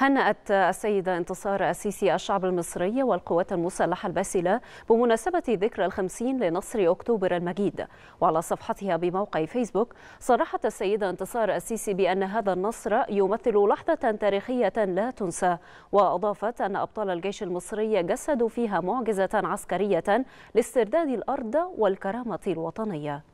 هنأت السيدة انتصار السيسي الشعب المصري والقوات المسلحة الباسلة بمناسبة ذكرى الخمسين لنصر أكتوبر المجيد وعلى صفحتها بموقع فيسبوك صرحت السيدة انتصار السيسي بأن هذا النصر يمثل لحظة تاريخية لا تنسى وأضافت أن أبطال الجيش المصري جسدوا فيها معجزة عسكرية لاسترداد الأرض والكرامة الوطنية